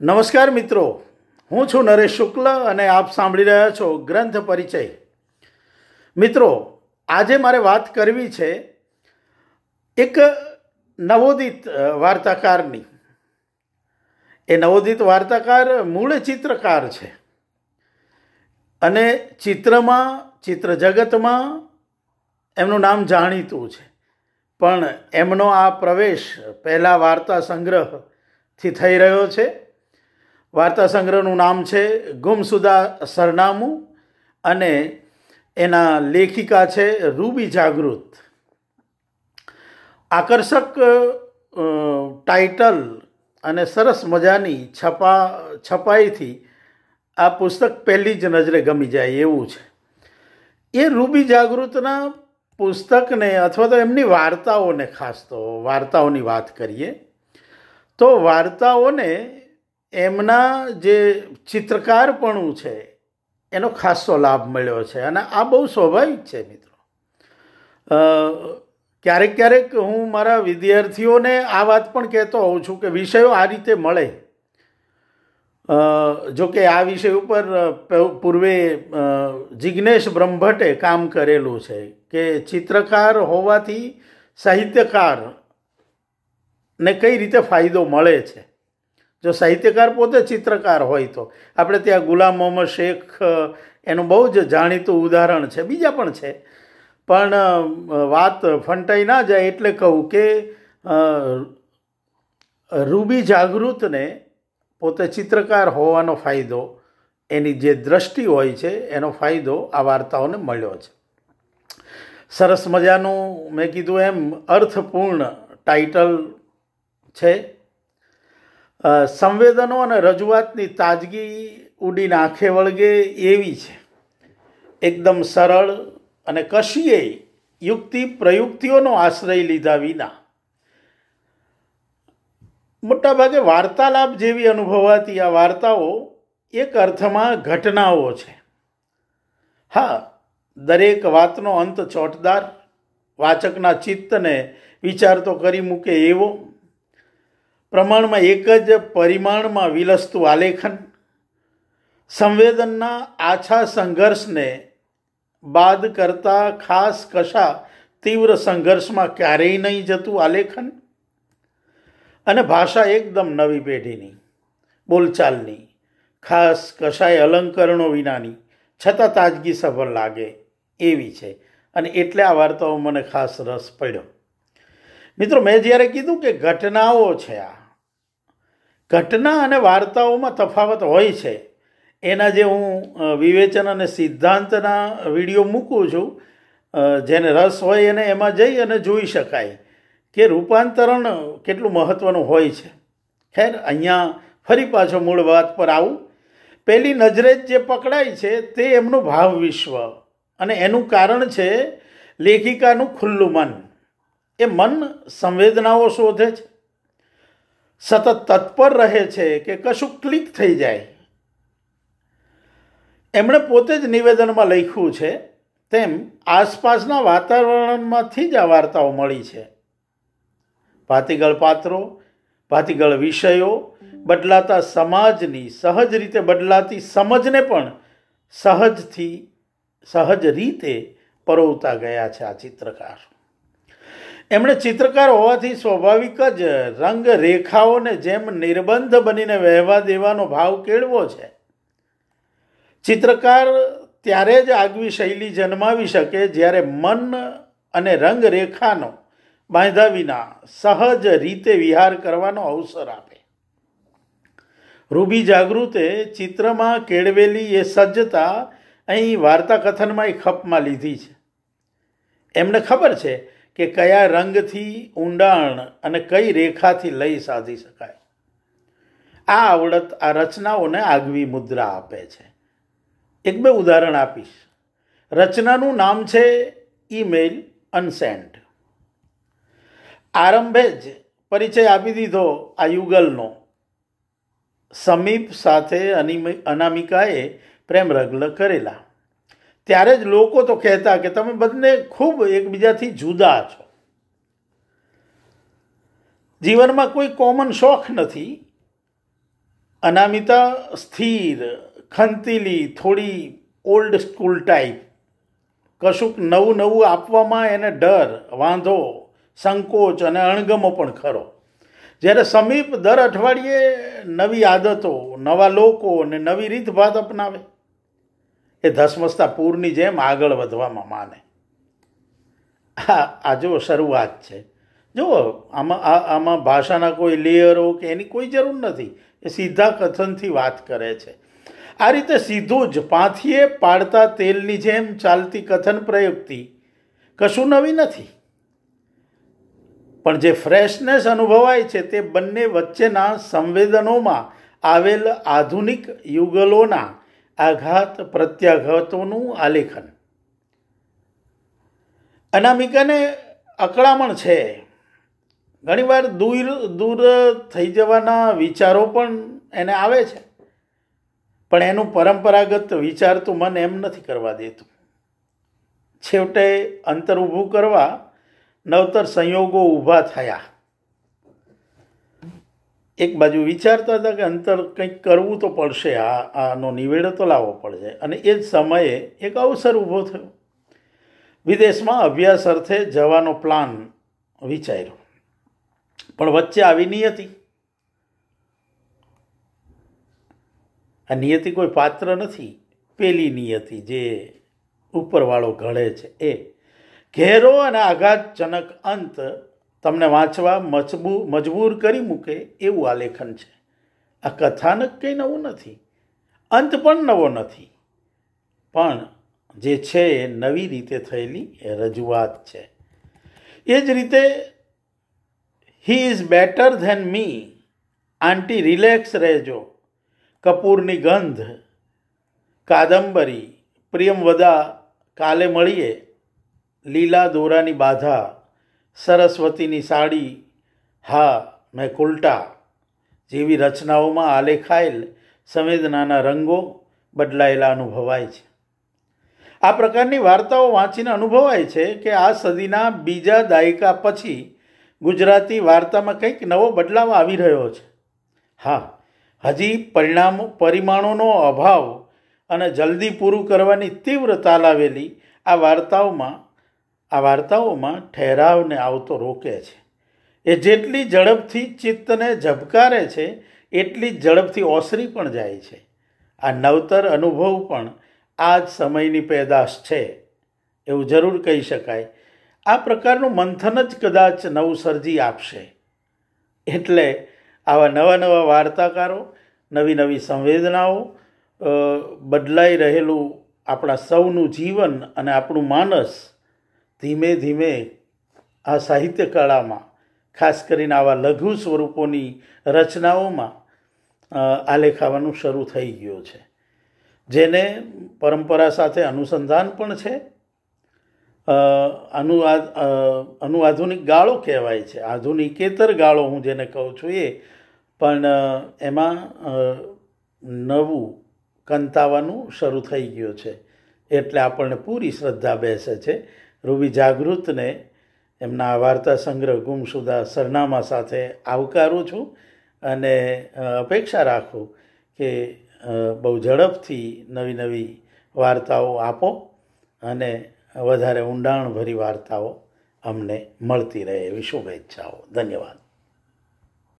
નમસ્કાર મિત્રો હું છું નરેશ શુક્લ અને આપ સાંભળી રહ્યા છો ગ્રંથ પરિચય મિત્રો આજે મારે વાત કરવી છે એક નવોદિત વાર્તાકારની એ નવોદિત વાર્તાકાર મૂળ ચિત્રકાર છે અને ચિત્રમાં ચિત્ર જગતમાં એમનું નામ જાણીતું છે પણ એમનો આ પ્રવેશ પહેલાં વાર્તા સંગ્રહથી થઈ રહ્યો છે વાર્તા સંગ્રહનું નામ છે ગુમસુદા સરનામું અને એના લેખિકા છે રૂબી જાગૃત આકર્ષક ટાઇટલ અને સરસ મજાની છપા છપાઈથી આ પુસ્તક પહેલી જ નજરે ગમી જાય એવું છે એ રૂબી જાગૃતના પુસ્તકને અથવા તો એમની વાર્તાઓને ખાસ તો વાર્તાઓની વાત કરીએ તો વાર્તાઓને એમના જે ચિત્રકારપણું છે એનો ખાસ્સો લાભ મળ્યો છે અને આ બહુ સ્વાભાવિક છે મિત્રો ક્યારેક ક્યારેક હું મારા વિદ્યાર્થીઓને આ વાત પણ કહેતો હોઉં છું કે વિષયો આ રીતે મળે જો કે આ વિષય ઉપર પૂર્વે જિજ્ઞેશ બ્રહ્મભટ્ટે કામ કરેલું છે કે ચિત્રકાર હોવાથી સાહિત્યકારને કઈ રીતે ફાયદો મળે છે જો સાહિત્યકાર પોતે ચિત્રકાર હોય તો આપણે ત્યાં ગુલામ મોહમ્મદ શેખ એનું બહુ જ જાણીતું ઉદાહરણ છે બીજા પણ છે પણ વાત ફંટાઈ ના જાય એટલે કહું કે રૂબી જાગૃતને પોતે ચિત્રકાર હોવાનો ફાયદો એની જે દ્રષ્ટિ હોય છે એનો ફાયદો આ વાર્તાઓને મળ્યો છે સરસ મજાનું મેં કીધું એમ અર્થપૂર્ણ ટાઇટલ છે સંવેદનો અને રજૂઆતની તાજગી ઉડી નાખે વળગે એવી છે એકદમ સરળ અને કશીએ યુક્તિ પ્રયુક્તિઓનો આશ્રય લીધા વિના મોટાભાગે વાર્તાલાપ જેવી અનુભવાતી આ વાર્તાઓ એક અર્થમાં ઘટનાઓ છે હા દરેક વાતનો અંત ચોટદાર વાચકના ચિત્તને વિચાર તો કરી મૂકે એવો પ્રમાણમાં એક જ પરિમાણમાં વિલસતું આલેખન સંવેદનના આછા સંઘર્ષને બાદ કરતા ખાસ કશા તીવ્ર સંઘર્ષમાં ક્યારેય નહીં જતું આલેખન અને ભાષા એકદમ નવી પેઢીની બોલચાલની ખાસ કશાય અલંકરણો વિનાની છતાં તાજગી સફળ લાગે એવી છે અને એટલે આ વાર્તાઓ મને ખાસ રસ પડ્યો મિત્રો મેં જ્યારે કીધું કે ઘટનાઓ છે આ ઘટના અને વાર્તાઓમાં તફાવત હોય છે એના જે હું વિવેચન અને સિદ્ધાંતના વિડીયો મૂકું છું જેને રસ હોય એને એમાં જઈ અને જોઈ શકાય કે રૂપાંતરણ કેટલું મહત્ત્વનું હોય છે ખેર અહીંયા ફરી પાછો મૂળ વાત પર આવું પહેલી નજરે જ જે પકડાય છે તે એમનું ભાવ વિશ્વ અને એનું કારણ છે લેખિકાનું ખુલ્લું મન એ મન સંવેદનાઓ શોધે છે સતત તત્પર રહે છે કે કશું ક્લિક થઈ જાય એમણે પોતે જ નિવેદનમાં લખ્યું છે તેમ આસપાસના વાતાવરણમાંથી જ આ વાર્તાઓ મળી છે ભાતીગળ પાત્રો ભાતીગળ વિષયો બદલાતા સમાજની સહજ રીતે બદલાતી સમજને પણ સહજથી સહજ રીતે પરોવતા ગયા છે આ ચિત્રકાર એમણે ચિત્રકાર હોવાથી સ્વાભાવિક જ રંગ રેખાઓને જેમ નિર્બંધ બનીને વહેવા દેવાનો ભાવ કેળવો છે ચિત્રકાર ત્યારે જ આગવી શૈલી જન્માવી શકે જ્યારે મન અને રંગ રેખાનો બાંધા વિના સહજ રીતે વિહાર કરવાનો અવસર આપે રૂબી જાગૃતે ચિત્રમાં કેળવેલી એ સજ્જતા અહીં વાર્તા કથનમાં એ ખપમાં લીધી છે એમને ખબર છે કે કયા રંગથી ઊંડાણ અને કઈ રેખાથી લઈ સાધી શકાય આ આવડત આ રચનાઓને આગવી મુદ્રા આપે છે એક બે ઉદાહરણ આપીશ રચનાનું નામ છે ઈમેલ અનસેન્ટ આરંભે જ પરિચય આપી દીધો આ યુગલનો સમીપ સાથે અનામિકાએ પ્રેમ રગ્લ કરેલા ત્યારે જ લોકો તો કહેતા કે તમે બંને ખૂબ એકબીજાથી જુદા છો જીવનમાં કોઈ કોમન શોખ નથી અનામિતા સ્થિર ખંતીલી થોડી ઓલ્ડ સ્કૂલ ટાઈપ કશુંક નવું નવું આપવામાં એને ડર વાંધો સંકોચ અને અણગમો પણ ખરો જ્યારે સમીપ દર અઠવાડિયે નવી આદતો નવા લોકો અને નવી રીતભાત અપનાવે એ ધસમસતા પૂરની જેમ આગળ વધવામાં માને આ આ જો શરૂઆત છે જુઓ આમાં આ આમાં ભાષાના કોઈ લેયરો કે એની કોઈ જરૂર નથી એ સીધા કથનથી વાત કરે છે આ રીતે સીધું જ પાંથીએ પાડતા તેલની જેમ ચાલતી કથન પ્રયુક્તિ કશું નવી નથી પણ જે ફ્રેશનેસ અનુભવાય છે તે બંને વચ્ચેના સંવેદનોમાં આવેલ આધુનિક યુગલોના આઘાત પ્રત્યાઘાતોનું આલેખન અનામિકાને અકળામણ છે ઘણીવાર દૂર દૂર થઈ જવાના વિચારો પણ એને આવે છે પણ એનું પરંપરાગત વિચારતું મન એમ નથી કરવા દેતું છેવટે અંતર ઊભું કરવા નવતર સંયોગો ઊભા થયા એક બાજુ વિચારતા હતા કે અંતર કંઈક કરવું તો પડશે આ આનો નિવેડો તો લાવવો પડશે અને એ જ સમયે એક અવસર ઊભો થયો વિદેશમાં અભ્યાસ અર્થે જવાનો પ્લાન વિચાર્યો પણ વચ્ચે આવી નિયતિ આ નિયતિ કોઈ પાત્ર નથી પેલી નિયતિ જે ઉપરવાળો ઘડે છે એ ઘેરો અને આઘાતજનક અંત તમને વાંચવા મજબૂ મજબૂર કરી મૂકે એવું આ લેખન છે આ કથાનક કંઈ નવું નથી અંત પણ નવો નથી પણ જે છે એ નવી રીતે થયેલી રજૂઆત છે એ જ રીતે he is better than me aunty relax રહેજો કપૂરની ગંધ કાદંબરી પ્રિયમવદા કાલે મળીએ લીલા દોરાની બાધા સરસ્વતીની સાડી હા મેં કુલટા જેવી રચનાઓમાં આલેખાયેલ સંવેદનાના રંગો બદલાયેલા અનુભવાય છે આ પ્રકારની વાર્તાઓ વાંચીને અનુભવાય છે કે આ સદીના બીજા દાયકા પછી ગુજરાતી વાર્તામાં કંઈક નવો બદલાવ આવી રહ્યો છે હા હજી પરિણામો પરિમાણોનો અભાવ અને જલ્દી પૂરું કરવાની તીવ્ર તાલાવેલી આ વાર્તાઓમાં આ વાર્તાઓમાં ઠેરાવને આવતો રોકે છે એ જેટલી ઝડપથી ચિત્તને ઝબકારે છે એટલી ઝડપથી ઓસરી પણ જાય છે આ નવતર અનુભવ પણ આ જ સમયની પેદાશ છે એવું જરૂર કહી શકાય આ પ્રકારનું મંથન જ કદાચ નવું સર્જી આપશે એટલે આવા નવા નવા વાર્તાકારો નવી નવી સંવેદનાઓ બદલાઈ રહેલું આપણા સૌનું જીવન અને આપણું માનસ ધીમે ધીમે આ સાહિત્ય કળામાં ખાસ કરીને આવા લઘુ સ્વરૂપોની રચનાઓમાં આલેખાવાનું શરૂ થઈ ગયું છે જેને પરંપરા સાથે અનુસંધાન પણ છે અનુવાદ અનુઆધુનિક ગાળો કહેવાય છે આધુનિકેતર ગાળો હું જેને કહું છું એ પણ એમાં નવું કંતાવાનું શરૂ થઈ ગયું છે એટલે આપણને પૂરી શ્રદ્ધા બેસે છે રૂબી જાગૃતને એમના વાર્તા સંગ્રહ ગુમસુદા સરનામા સાથે આવકારું છું અને અપેક્ષા રાખું કે બહુ ઝડપથી નવી નવી વાર્તાઓ આપો અને વધારે ઊંડાણભરી વાર્તાઓ અમને મળતી રહે એવી શુભેચ્છાઓ ધન્યવાદ